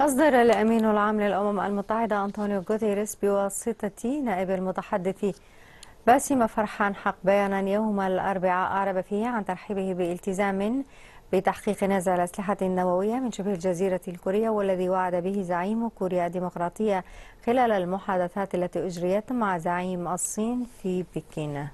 أصدر الأمين العام للأمم المتحدة أنطونيو غوتيريس بواسطة نائب المتحدث باسم فرحان حق بيانا يوم الأربعاء أعرب فيه عن ترحيبه بالتزام بتحقيق نزع الأسلحة النووية من شبه الجزيرة الكورية والذي وعد به زعيم كوريا الديمقراطية خلال المحادثات التي أجريت مع زعيم الصين في بكين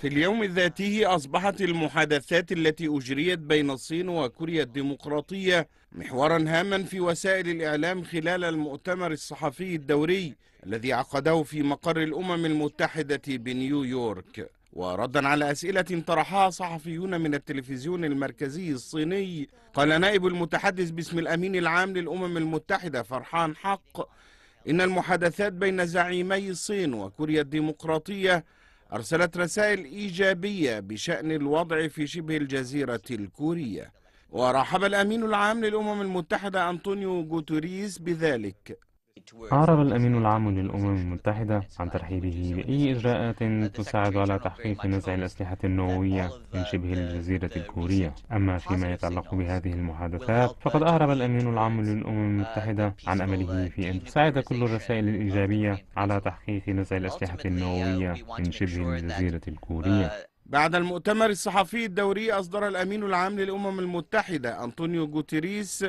في اليوم ذاته أصبحت المحادثات التي أجريت بين الصين وكوريا الديمقراطية محورا هاما في وسائل الإعلام خلال المؤتمر الصحفي الدوري الذي عقده في مقر الأمم المتحدة بنيويورك وردا على أسئلة طرحها صحفيون من التلفزيون المركزي الصيني قال نائب المتحدث باسم الأمين العام للأمم المتحدة فرحان حق إن المحادثات بين زعيمي الصين وكوريا الديمقراطية أرسلت رسائل إيجابية بشأن الوضع في شبه الجزيرة الكورية ورحب الأمين العام للأمم المتحدة أنطونيو غوتوريز بذلك أعرب الأمين العام للأمم المتحدة عن ترحيبه بأي إجراءات تساعد على تحقيق نزع الأسلحة النووية من شبه الجزيرة الكورية أما فيما يتعلق بهذه المحادثات فقد أعرب الأمين العام للأمم المتحدة عن أمله في أن تساعد كل الرسائل الإيجابية على تحقيق نزع الأسلحة النووية من شبه الجزيرة الكورية بعد المؤتمر الصحفي الدوري أصدر الأمين العام للأمم المتحدة أنطونيو غوتيريس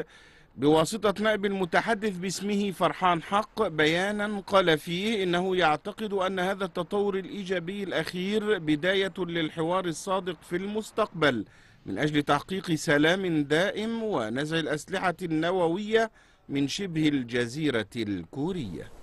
بواسطة نائب المتحدث باسمه فرحان حق بيانا قال فيه إنه يعتقد أن هذا التطور الإيجابي الأخير بداية للحوار الصادق في المستقبل من أجل تحقيق سلام دائم ونزع الأسلحة النووية من شبه الجزيرة الكورية